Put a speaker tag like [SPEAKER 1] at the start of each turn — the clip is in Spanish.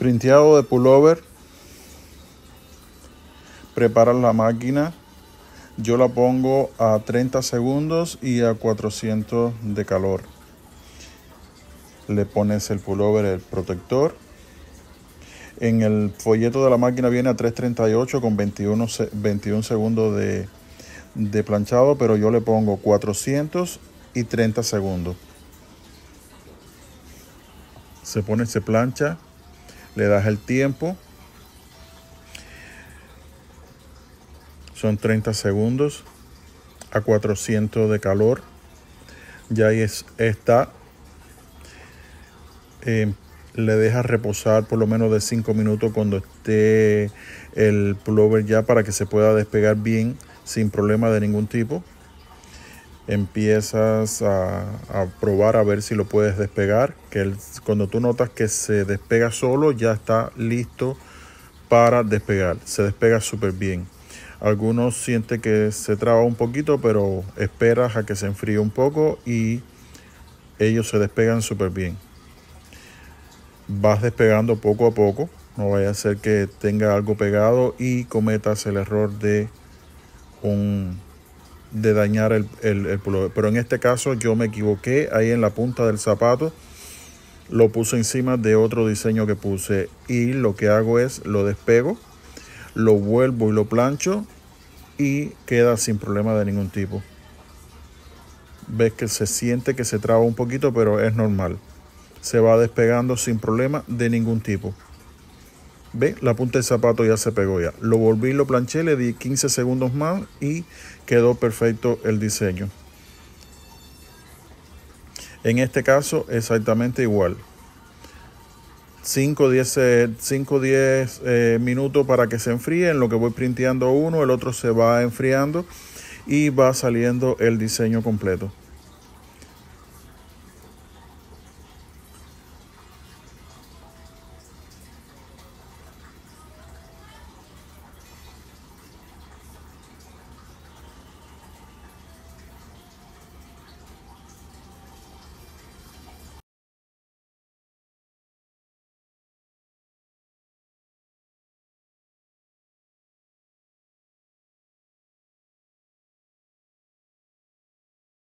[SPEAKER 1] Printeado de pullover. Preparas la máquina. Yo la pongo a 30 segundos y a 400 de calor. Le pones el pullover, el protector. En el folleto de la máquina viene a 338 con 21, segundos de, de planchado, pero yo le pongo 400 y 30 segundos. Se pone, se plancha le das el tiempo. Son 30 segundos a 400 de calor. Ya ahí es, está. Eh, le dejas reposar por lo menos de 5 minutos cuando esté el pullover ya para que se pueda despegar bien sin problema de ningún tipo empiezas a, probar a ver si lo puedes despegar. Que cuando tú notas que se despega solo, ya está listo para despegar. Se despega súper bien. Algunos sienten que se traba un poquito, pero esperas a que se enfríe un poco y ellos se despegan súper bien. Vas despegando poco a poco. No vaya a ser que tenga algo pegado y cometas el error de un de dañar el, el, Pero en este caso yo me equivoqué ahí en la punta del zapato. Lo puse encima de otro diseño que puse. Y lo que hago es lo despego, lo vuelvo y lo plancho. Y queda sin problema de ningún tipo. Ves que se siente que se traba un poquito, pero es normal. Se va despegando sin problema de ningún tipo. Ve, la punta del zapato ya se pegó ya. Lo volví, lo planché, le di 15 segundos más y quedó perfecto el diseño. En este caso exactamente igual. 5 10, 10 minutos para que se enfríe. En lo que voy printeando uno, el otro se va enfriando y va saliendo el diseño completo.